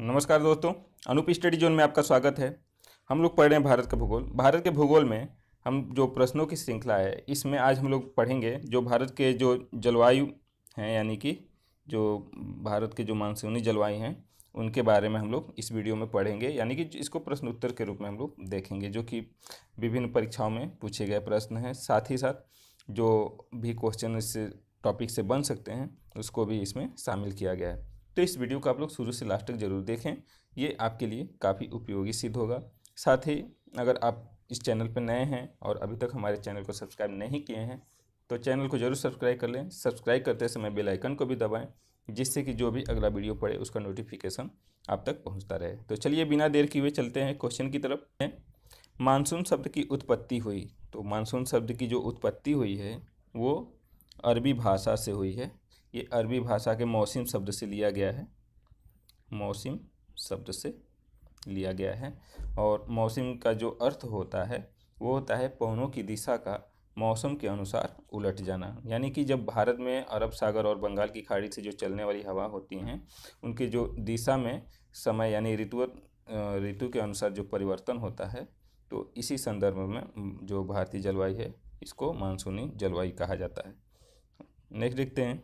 नमस्कार दोस्तों Anoop study zone में आपका स्वागत है हम लोग पढ़ रहे हैं भारत का भूगोल भारत के भूगोल में हम जो प्रश्नों की श्रृंखला है इसमें आज हम लोग पढ़ेंगे जो भारत के जो जलवायु हैं यानी कि जो भारत के जो मानसूनी जलवायु हैं उनके बारे में हम लोग इस वीडियो में पढ़ेंगे यानी कि इसको प्रश्न उत्तर के रूप में हम लोग देखेंगे जो कि विभिन्न परीक्षाओं में पूछे गए प्रश्न हैं साथ ही साथ जो भी क्वेश्चन इस टॉपिक से बन सकते हैं उसको भी इसमें शामिल किया गया है तो इस वीडियो को आप लोग शुरू से लास्ट तक जरूर देखें ये आपके लिए काफ़ी उपयोगी सिद्ध होगा साथ ही अगर आप इस चैनल पर नए हैं और अभी तक हमारे चैनल को सब्सक्राइब नहीं किए हैं तो चैनल को जरूर सब्सक्राइब कर लें सब्सक्राइब करते समय बेल आइकन को भी दबाएं जिससे कि जो भी अगला वीडियो पड़े उसका नोटिफिकेशन आप तक पहुंचता रहे तो चलिए बिना देर किए चलते हैं क्वेश्चन की तरफ मानसून शब्द की उत्पत्ति हुई तो मानसून शब्द की जो उत्पत्ति हुई है वो अरबी भाषा से हुई है ये अरबी भाषा के मौसम शब्द से लिया गया है मौसम शब्द से लिया गया है और मौसम का जो अर्थ होता है वो होता है पवनों की दिशा का मौसम के अनुसार उलट जाना यानी कि जब भारत में अरब सागर और बंगाल की खाड़ी से जो चलने वाली हवा होती हैं उनके जो दिशा में समय यानी ऋतु ऋतु के अनुसार जो परिवर्तन होता है तो इसी संदर्भ में जो भारतीय जलवायु है इसको मानसूनी जलवायु कहा जाता है नेक्स्ट देखते हैं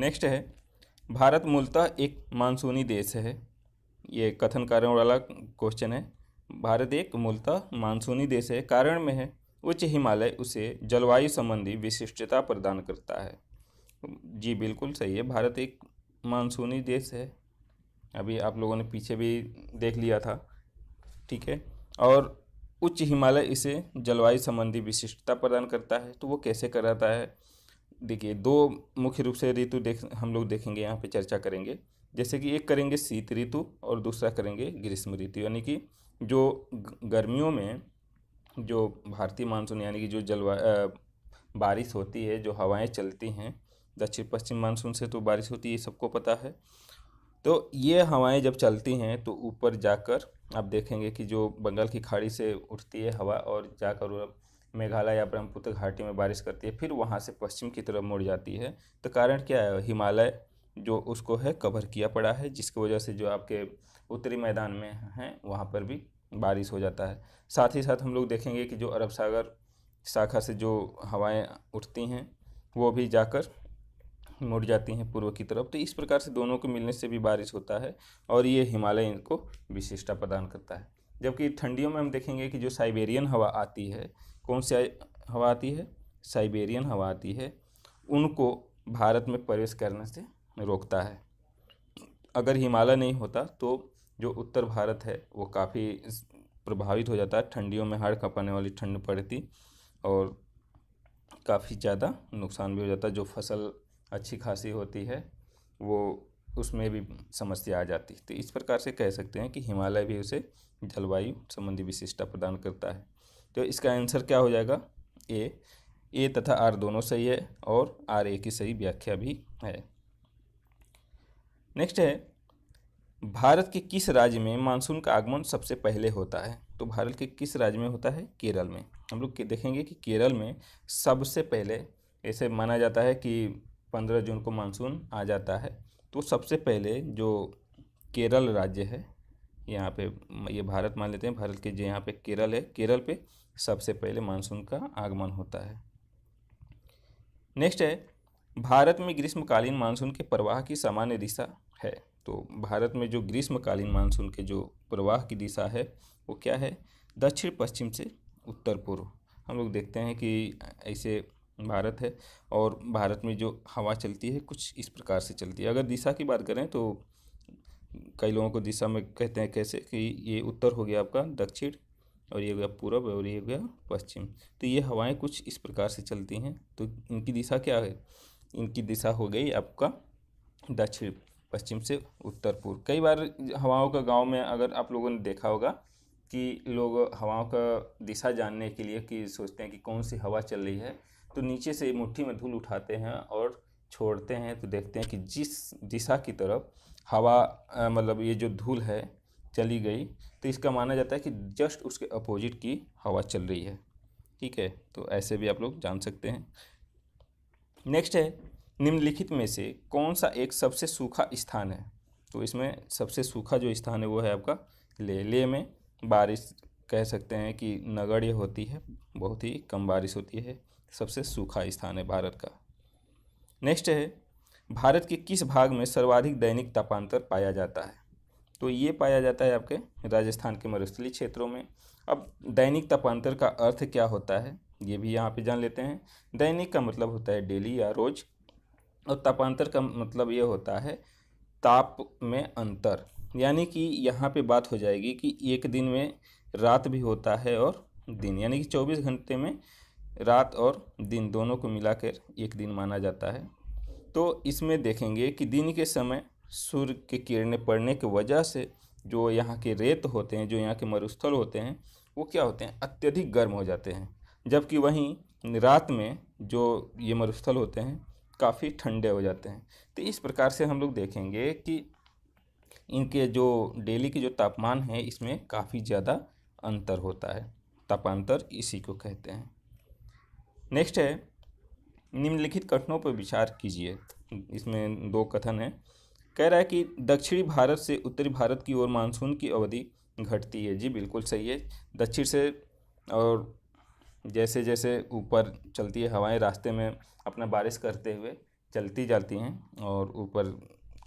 नेक्स्ट है भारत मूलतः एक मानसूनी देश है ये कथन कारण वाला क्वेश्चन है भारत एक मूलतः मानसूनी देश है कारण में है उच्च हिमालय उसे जलवायु संबंधी विशिष्टता प्रदान करता है जी बिल्कुल सही है भारत एक मानसूनी देश है अभी आप लोगों ने पीछे भी देख लिया था ठीक है और उच्च हिमालय इसे जलवायु संबंधी विशिष्टता प्रदान करता है तो वो कैसे कराता है देखिए दो मुख्य रूप से ऋतु देख हम लोग देखेंगे यहाँ पे चर्चा करेंगे जैसे कि एक करेंगे शीत ऋतु और दूसरा करेंगे ग्रीष्म ऋतु यानी कि जो गर्मियों में जो भारतीय मानसून यानी कि जो जलवा बारिश होती है जो हवाएं चलती हैं दक्षिण पश्चिम मानसून से तो बारिश होती है सबको पता है तो ये हवाएं जब चलती हैं तो ऊपर जाकर आप देखेंगे कि जो बंगाल की खाड़ी से उठती है हवा और जाकर मेघालय या ब्रह्मपुत्र घाटी में बारिश करती है फिर वहाँ से पश्चिम की तरफ मुड़ जाती है तो कारण क्या है हिमालय जो उसको है कवर किया पड़ा है जिसकी वजह से जो आपके उत्तरी मैदान में हैं वहाँ पर भी बारिश हो जाता है साथ ही साथ हम लोग देखेंगे कि जो अरब सागर शाखा से जो हवाएं उठती हैं वो भी जाकर मुड़ जाती हैं पूर्व की तरफ तो इस प्रकार से दोनों के मिलने से भी बारिश होता है और ये हिमालय इनको विशिष्टता प्रदान करता है जबकि ठंडियों में हम देखेंगे कि जो साइबेरियन हवा आती है कौन सी हवा आती है साइबेरियन हवा आती है उनको भारत में प्रवेश करने से रोकता है अगर हिमालय नहीं होता तो जो उत्तर भारत है वो काफ़ी प्रभावित हो जाता है ठंडियों में हाड़ कपाने वाली ठंड पड़ती और काफ़ी ज़्यादा नुकसान भी हो जाता है जो फसल अच्छी खासी होती है वो उसमें भी समस्या आ जाती है तो इस प्रकार से कह सकते हैं कि हिमालय भी उसे जलवायु संबंधी विशिष्टता प्रदान करता है तो इसका आंसर क्या हो जाएगा ए ए तथा आर दोनों सही है और आर ए की सही व्याख्या भी है नेक्स्ट है भारत के किस राज्य में मानसून का आगमन सबसे पहले होता है तो भारत के किस राज्य में होता है केरल में हम लोग देखेंगे कि केरल में सबसे पहले ऐसे माना जाता है कि पंद्रह जून को मानसून आ जाता है तो सबसे पहले जो केरल राज्य है यहाँ पे ये भारत मान लेते हैं भारत के जो यहाँ पे केरल है केरल पे सबसे पहले मानसून का आगमन होता है नेक्स्ट है भारत में ग्रीष्मकालीन मानसून के प्रवाह की सामान्य दिशा है तो भारत में जो ग्रीष्मकालीन मानसून के जो प्रवाह की दिशा है वो क्या है दक्षिण पश्चिम से उत्तर पूर्व हम लोग देखते हैं कि ऐसे भारत है और भारत में जो हवा चलती है कुछ इस प्रकार से चलती है अगर दिशा की बात करें तो कई लोगों को दिशा में कहते हैं कैसे कि ये उत्तर हो गया आपका दक्षिण और ये हो गया पूर्व और ये हो गया पश्चिम तो ये हवाएं कुछ इस प्रकार से चलती हैं तो इनकी दिशा क्या है इनकी दिशा हो गई आपका दक्षिण पश्चिम से उत्तर पूर्व कई बार हवाओं का गांव में अगर आप लोगों ने देखा होगा कि लोग हवाओं का दिशा जानने के लिए कि सोचते हैं कि कौन सी हवा चल रही है तो नीचे से मुट्ठी में धूल उठाते हैं और छोड़ते हैं तो देखते हैं कि जिस दिशा की तरफ हवा मतलब ये जो धूल है चली गई तो इसका माना जाता है कि जस्ट उसके अपोजिट की हवा चल रही है ठीक है तो ऐसे भी आप लोग जान सकते हैं नेक्स्ट है निम्नलिखित में से कौन सा एक सबसे सूखा स्थान है तो इसमें सबसे सूखा जो स्थान है वो है आपका ले ले में बारिश कह सकते हैं कि नगण्य होती है बहुत ही कम बारिश होती है सबसे सूखा स्थान है भारत का नेक्स्ट है भारत के किस भाग में सर्वाधिक दैनिक तापांतर पाया जाता है तो ये पाया जाता है आपके राजस्थान के मरुस्थली क्षेत्रों में अब दैनिक तापांतर का अर्थ क्या होता है ये भी यहाँ पे जान लेते हैं दैनिक का मतलब होता है डेली या रोज और तापांतर का मतलब ये होता है ताप में अंतर यानी कि यहाँ पे बात हो जाएगी कि एक दिन में रात भी होता है और दिन यानी कि 24 घंटे में रात और दिन दोनों को मिलाकर एक दिन माना जाता है तो इसमें देखेंगे कि दिन के समय सूर्य के किरणें पड़ने की वजह से जो यहाँ के रेत होते हैं जो यहाँ के मरुस्थल होते हैं वो क्या होते हैं अत्यधिक गर्म हो जाते हैं जबकि वहीं रात में जो ये मरुस्थल होते हैं काफ़ी ठंडे हो जाते हैं तो इस प्रकार से हम लोग देखेंगे कि इनके जो डेली के जो तापमान है इसमें काफ़ी ज़्यादा अंतर होता है तापांतर इसी को कहते हैं नेक्स्ट है निम्नलिखित कथनों पर विचार कीजिए इसमें दो कथन हैं कह रहा है कि दक्षिणी भारत से उत्तरी भारत की ओर मानसून की अवधि घटती है जी बिल्कुल सही है दक्षिण से और जैसे जैसे ऊपर चलती है हवाएं रास्ते में अपना बारिश करते हुए चलती जाती हैं और ऊपर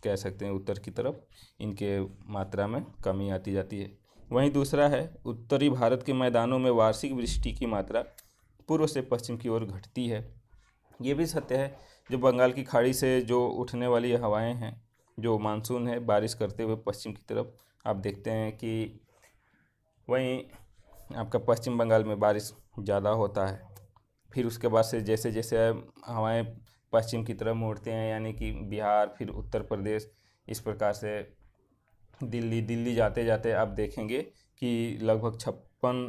कह सकते हैं उत्तर की तरफ इनके मात्रा में कमी आती जाती है वहीं दूसरा है उत्तरी भारत के मैदानों में वार्षिक वृष्टि की मात्रा पूर्व से पश्चिम की ओर घटती है ये भी सत्य है जो बंगाल की खाड़ी से जो उठने वाली हवाएं हैं जो मानसून है बारिश करते हुए पश्चिम की तरफ आप देखते हैं कि वहीं आपका पश्चिम बंगाल में बारिश ज़्यादा होता है फिर उसके बाद से जैसे जैसे हवाएं पश्चिम की तरफ मोड़ते हैं यानी कि बिहार फिर उत्तर प्रदेश इस प्रकार से दिल्ली दिल्ली जाते जाते आप देखेंगे कि लगभग छप्पन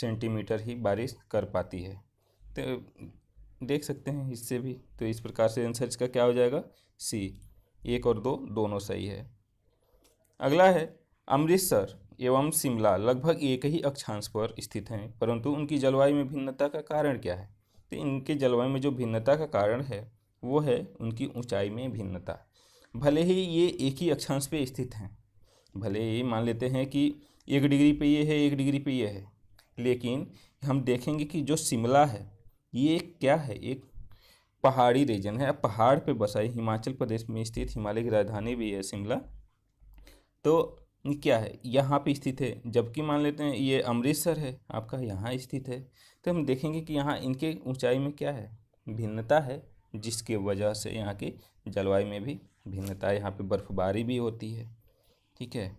सेंटीमीटर ही बारिश कर पाती है तो देख सकते हैं इससे भी तो इस प्रकार से आंसर इसका क्या हो जाएगा सी एक और दो दोनों सही है अगला है अमृतसर एवं शिमला लगभग एक ही अक्षांश पर स्थित हैं परंतु उनकी जलवायु में भिन्नता का कारण क्या है तो इनके जलवायु में जो भिन्नता का कारण है वो है उनकी ऊंचाई में भिन्नता भले ही ये एक ही अक्षांश पे स्थित हैं भले ही मान लेते हैं कि एक डिग्री पे ये है एक डिग्री पे ये है लेकिन हम देखेंगे कि जो शिमला है ये क्या है एक पहाड़ी रीजन है पहाड़ पे बसा है हिमाचल प्रदेश में स्थित हिमालय की राजधानी भी है शिमला तो क्या है यहाँ पे स्थित है जबकि मान लेते हैं ये अमृतसर है आपका यहाँ स्थित है तो हम देखेंगे कि यहाँ इनके ऊंचाई में क्या है भिन्नता है जिसके वजह से यहाँ की जलवायु में भी भिन्नता है यहाँ पर बर्फबारी भी होती है ठीक है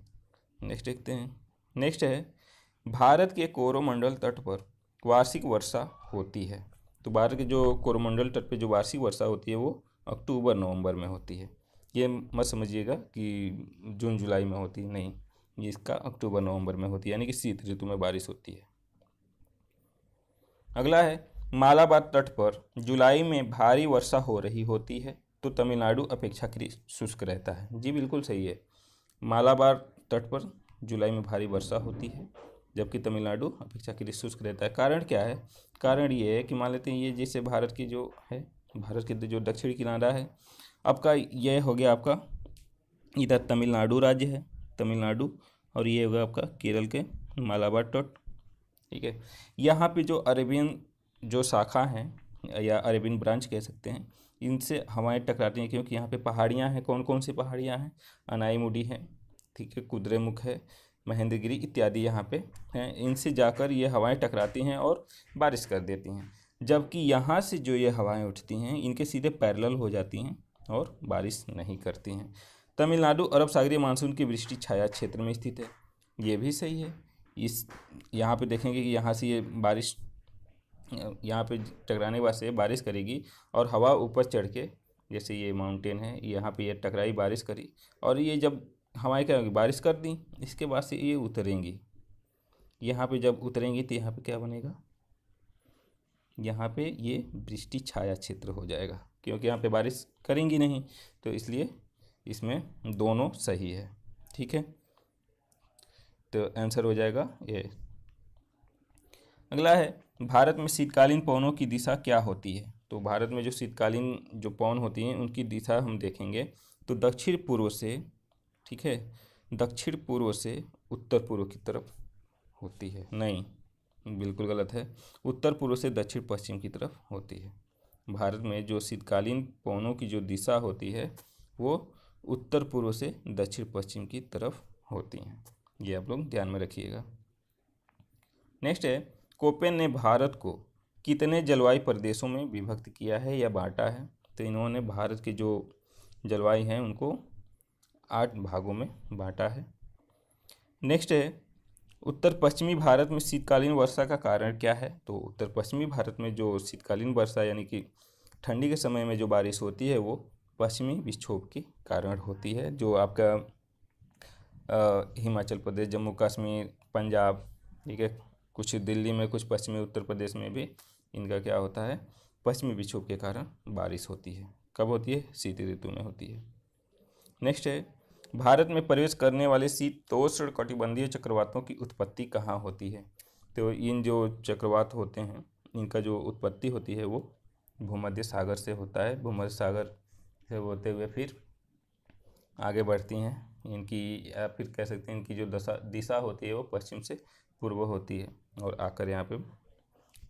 नेक्स्ट देखते हैं नेक्स्ट है भारत के कोरोमंडल तट पर वार्षिक वर्षा होती है तो बाहर के जो कोरोमंडल तट पे जो वार्षिक वर्षा होती है वो अक्टूबर नवंबर में होती है ये मत समझिएगा कि जून जुलाई में होती है नहीं ये इसका अक्टूबर नवंबर में होती है यानी कि शीत ऋतु में बारिश होती है अगला है मालाबार तट पर जुलाई में भारी वर्षा हो रही होती है तो तमिलनाडु अपेक्षाकृत शुष्क रहता है जी बिल्कुल सही है मालाबार तट पर जुलाई में भारी वर्षा होती है जबकि तमिलनाडु अपेक्षाकृत शुष्क रहता है कारण क्या है कारण ये है कि मान लेते हैं ये जैसे भारत की जो है भारत के जो दक्षिण किनारा है आपका यह हो गया आपका इधर तमिलनाडु राज्य है तमिलनाडु और ये होगा आपका केरल के मालाबार तट ठीक है यहाँ पे जो अरेबियन जो शाखा हैं या अरेबियन ब्रांच कह सकते हैं इनसे हवाएं टकराती हैं क्योंकि यहाँ पे पहाड़ियाँ हैं कौन कौन सी पहाड़ियाँ हैं अनाईमुडी है ठीक है कुदरेमुख है महेंद्रगिरी इत्यादि यहाँ पे हैं इनसे जाकर ये हवाएं टकराती हैं और बारिश कर देती हैं जबकि यहाँ से जो ये हवाएं उठती हैं इनके सीधे पैरेलल हो जाती हैं और बारिश नहीं करती हैं तमिलनाडु अरब सागरीय मानसून की वृष्टि छाया क्षेत्र में स्थित है ये भी सही है इस यहाँ पर देखेंगे कि यहाँ से ये बारिश यहाँ पर टकराने वास्त से बारिश करेगी और हवा ऊपर चढ़ के जैसे ये माउंटेन है यहाँ पे ये टकराई बारिश करी और ये जब हवाएँ क्या होगी बारिश कर दी इसके बाद से ये उतरेंगी यहाँ पे जब उतरेंगी तो यहाँ पे क्या बनेगा यहाँ पे ये वृष्टि छाया क्षेत्र हो जाएगा क्योंकि यहाँ पे बारिश करेंगी नहीं तो इसलिए इसमें दोनों सही है ठीक है तो आंसर हो जाएगा ये अगला है भारत में शीतकालीन पवनों की दिशा क्या होती है तो भारत में जो शीतकालीन जो पवन होती हैं उनकी दिशा हम देखेंगे तो दक्षिण पूर्व से ठीक है दक्षिण पूर्व से उत्तर पूर्व की तरफ होती है नहीं बिल्कुल गलत है उत्तर पूर्व से दक्षिण पश्चिम की तरफ होती है भारत में जो शीतकालीन पवनों की जो दिशा होती है वो उत्तर पूर्व से दक्षिण पश्चिम की तरफ होती हैं ये आप लोग ध्यान में रखिएगा नेक्स्ट है कोपेन ने भारत को कितने जलवायु प्रदेशों में विभक्त किया है या बांटा है तो इन्होंने भारत के जो जलवायु हैं उनको आठ भागों में बांटा है नेक्स्ट है उत्तर पश्चिमी भारत में शीतकालीन वर्षा का कारण क्या है तो उत्तर पश्चिमी भारत में जो शीतकालीन वर्षा यानी कि ठंडी के समय में जो बारिश होती है वो पश्चिमी विक्षोभ के कारण होती है जो आपका हिमाचल प्रदेश जम्मू कश्मीर पंजाब ठीक है कुछ दिल्ली में कुछ पश्चिमी उत्तर प्रदेश में भी इनका क्या होता है पश्चिमी विक्षोभ के कारण बारिश होती है कब होती है शीत ऋतु में होती है नेक्स्ट है भारत में प्रवेश करने वाले शीतोष्ण कटिबंधीय चक्रवातों की उत्पत्ति कहाँ होती है तो इन जो चक्रवात होते हैं इनका जो उत्पत्ति होती है वो भूमध्य सागर से होता है भूमध्य सागर से होते हुए फिर आगे बढ़ती हैं इनकी या फिर कह सकते हैं इनकी जो दशा दिशा होती है वो पश्चिम से पूर्व होती है और आकर यहाँ पे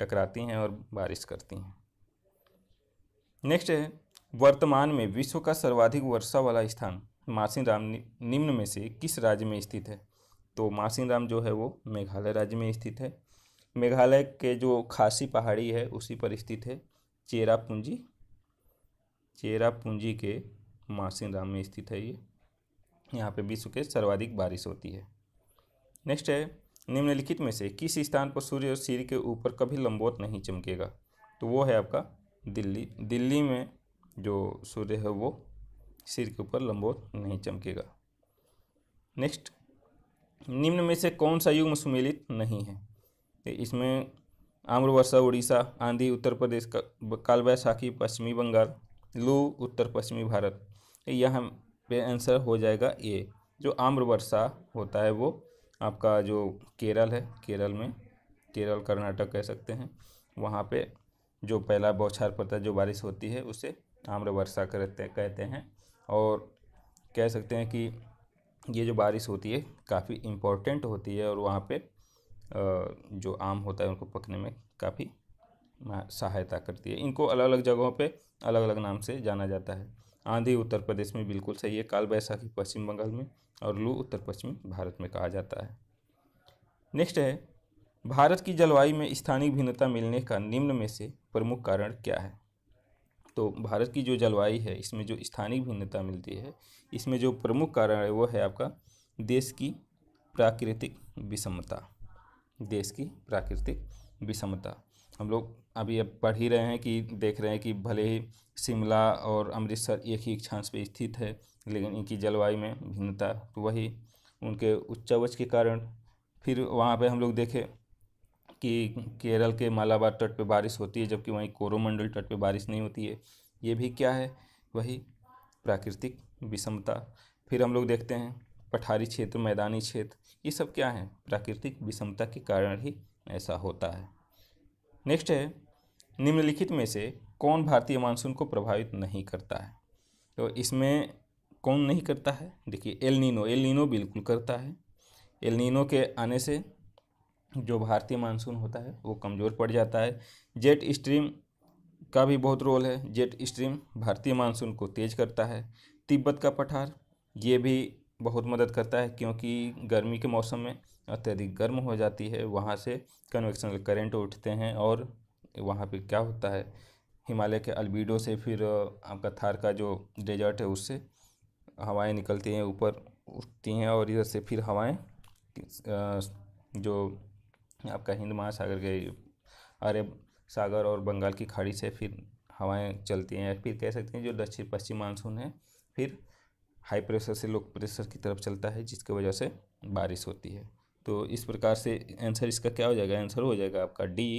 टकराती हैं और बारिश करती हैं नेक्स्ट है वर्तमान में विश्व का सर्वाधिक वर्षा वाला स्थान मासिन राम निम्न में से किस राज्य में स्थित है तो मासिन राम जो है वो मेघालय राज्य में स्थित है मेघालय के जो खासी पहाड़ी है उसी पर स्थित है चेरापूंजी चेरापूंजी के मासिन राम में स्थित है ये यहाँ पे विश्व के सर्वाधिक बारिश होती है नेक्स्ट है निम्नलिखित में से किस स्थान पर सूर्य और सिर के ऊपर कभी लंबोत नहीं चमकेगा तो वो है आपका दिल्ली दिल्ली में जो सूर्य है वो सिर के ऊपर लंबोत नहीं चमकेगा नेक्स्ट निम्न में से कौन सा युग्म सुमेलित नहीं है तो इसमें आम्र वर्षा उड़ीसा आंधी उत्तर प्रदेश का कालवैशाखी पश्चिमी बंगाल लू उत्तर पश्चिमी भारत तो यहाँ पे आंसर हो जाएगा ए जो आम्र वर्षा होता है वो आपका जो केरल है केरल में केरल कर्नाटक कह सकते हैं वहाँ पे जो पहला बौछार पड़ता जो बारिश होती है उसे आम्र वर्षा कहते कहते हैं और कह सकते हैं कि ये जो बारिश होती है काफ़ी इम्पोर्टेंट होती है और वहाँ पे जो आम होता है उनको पकने में काफ़ी सहायता करती है इनको अलग अलग जगहों पे अलग अलग नाम से जाना जाता है आंधी उत्तर प्रदेश में बिल्कुल सही है काल बैसाखी पश्चिम बंगाल में और लू उत्तर पश्चिमी भारत में कहा जाता है नेक्स्ट है भारत की जलवायु में स्थानीय भिन्नता मिलने का निम्न में से प्रमुख कारण क्या है तो भारत की जो जलवायु है इसमें जो स्थानिक भिन्नता मिलती है इसमें जो प्रमुख कारण है वो है आपका देश की प्राकृतिक विषमता देश की प्राकृतिक विषमता हम लोग अभी अब पढ़ ही रहे हैं कि देख रहे हैं कि भले ही शिमला और अमृतसर एक ही इच्छांश पर स्थित है लेकिन इनकी जलवायु में भिन्नता तो वही उनके उच्चावच के कारण फिर वहाँ पे हम लोग देखें कि केरल के मालाबार तट पे बारिश होती है जबकि वहीं कोरोमंडल तट पे बारिश नहीं होती है ये भी क्या है वही प्राकृतिक विषमता फिर हम लोग देखते हैं पठारी क्षेत्र मैदानी क्षेत्र ये सब क्या है प्राकृतिक विषमता के कारण ही ऐसा होता है नेक्स्ट है निम्नलिखित में से कौन भारतीय मानसून को प्रभावित नहीं करता है तो इसमें कौन नहीं करता है देखिए एल नीनो एल नीनो बिल्कुल करता है एल नीनो के आने से जो भारतीय मानसून होता है वो कमज़ोर पड़ जाता है जेट स्ट्रीम का भी बहुत रोल है जेट स्ट्रीम भारतीय मानसून को तेज़ करता है तिब्बत का पठार ये भी बहुत मदद करता है क्योंकि गर्मी के मौसम में अत्यधिक गर्म हो जाती है वहाँ से कन्वेक्शनल करेंट उठते हैं और वहाँ पे क्या होता है हिमालय के अलबीडो से फिर आपका थार का जो डेजर्ट है उससे हवाएं निकलती हैं ऊपर उठती हैं और इधर से फिर हवाएं जो आपका हिंद महासागर के अरब सागर और बंगाल की खाड़ी से फिर हवाएं चलती हैं फिर कह सकते हैं जो दक्षिण पश्चिम मानसून है फिर हाई प्रेशर से लो प्रेशर की तरफ चलता है जिसकी वजह से बारिश होती है तो इस प्रकार से आंसर इसका क्या हो जाएगा आंसर हो जाएगा आपका डी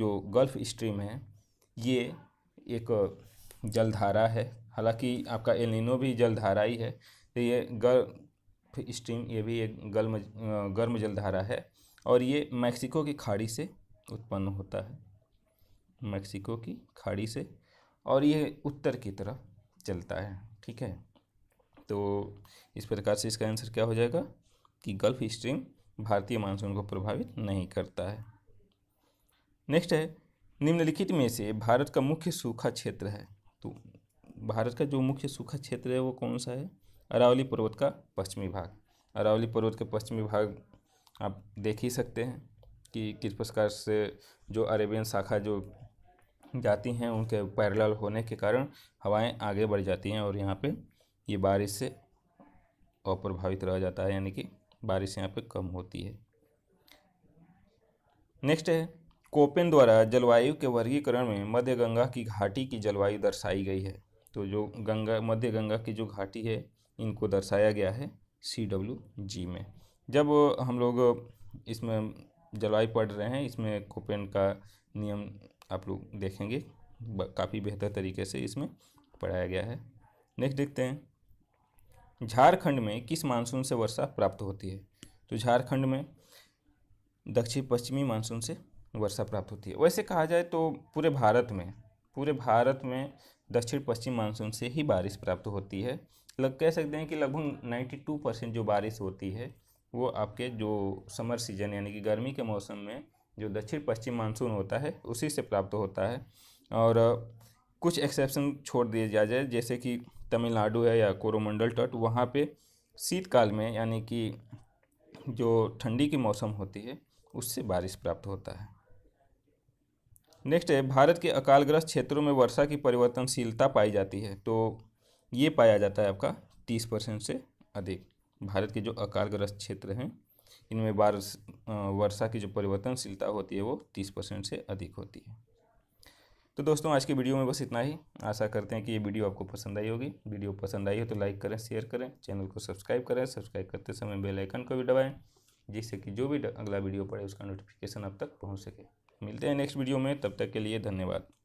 जो गल्फ स्ट्रीम है ये एक जलधारा है हालांकि आपका एलिनो भी जलधारा ही है तो ये गल्फ स्ट्रीम ये भी एक गर्म गर्म जलधारा है और ये मैक्सिको की खाड़ी से उत्पन्न होता है मैक्सिको की खाड़ी से और ये उत्तर की तरफ चलता है ठीक है तो इस प्रकार से इसका आंसर क्या हो जाएगा कि गल्फ स्ट्रीम भारतीय मानसून को प्रभावित नहीं करता है नेक्स्ट है निम्नलिखित में से भारत का मुख्य सूखा क्षेत्र है तो भारत का जो मुख्य सूखा क्षेत्र है वो कौन सा है अरावली पर्वत का पश्चिमी भाग अरावली पर्वत के पश्चिमी भाग आप देख ही सकते हैं कि किस प्रकार से जो अरेबियन शाखा जो जाती हैं उनके पैरेलल होने के कारण हवाएं आगे बढ़ जाती हैं और यहाँ पे ये बारिश से अप्रभावित रह जाता है यानी कि बारिश यहाँ पे कम होती है नेक्स्ट है कोपेन द्वारा जलवायु के वर्गीकरण में मध्य गंगा की घाटी की जलवायु दर्शाई गई है तो जो गंगा मध्य गंगा की जो घाटी है इनको दर्शाया गया है सी डब्ल्यू जी में जब हम लोग इसमें जलवायु पढ़ रहे हैं इसमें कोपेन का नियम आप लोग देखेंगे काफ़ी बेहतर तरीके से इसमें पढ़ाया गया है नेक्स्ट देखते हैं झारखंड में किस मानसून से वर्षा प्राप्त होती है तो झारखंड में दक्षिण पश्चिमी मानसून से वर्षा प्राप्त होती है वैसे कहा जाए तो पूरे भारत में पूरे भारत में दक्षिण पश्चिम मानसून से ही बारिश प्राप्त होती है लग कह सकते हैं कि लगभग 92 परसेंट जो बारिश होती है वो आपके जो समर सीजन यानी कि गर्मी के मौसम में जो दक्षिण पश्चिम मानसून होता है उसी से प्राप्त होता है और कुछ एक्सेप्शन छोड़ दिए जा जाए जैसे कि तमिलनाडु है या कोरोमंडल तट वहाँ पे शीतकाल में यानी कि जो ठंडी की मौसम होती है उससे बारिश प्राप्त होता है नेक्स्ट है भारत के अकालग्रस्त क्षेत्रों में वर्षा की परिवर्तनशीलता पाई जाती है तो ये पाया जाता है आपका तीस परसेंट से अधिक भारत के जो अकारग्रस्त क्षेत्र हैं इनमें बार वर्षा की जो परिवर्तनशीलता होती है वो तीस परसेंट से अधिक होती है तो दोस्तों आज की वीडियो में बस इतना ही आशा करते हैं कि ये वीडियो आपको पसंद आई होगी वीडियो पसंद आई हो तो लाइक करें शेयर करें चैनल को सब्सक्राइब करें सब्सक्राइब करते समय बेल आइकन को भी दबाएं जिससे कि जो भी अगला वीडियो पड़े उसका नोटिफिकेशन आप तक पहुँच सके मिलते हैं नेक्स्ट वीडियो में तब तक के लिए धन्यवाद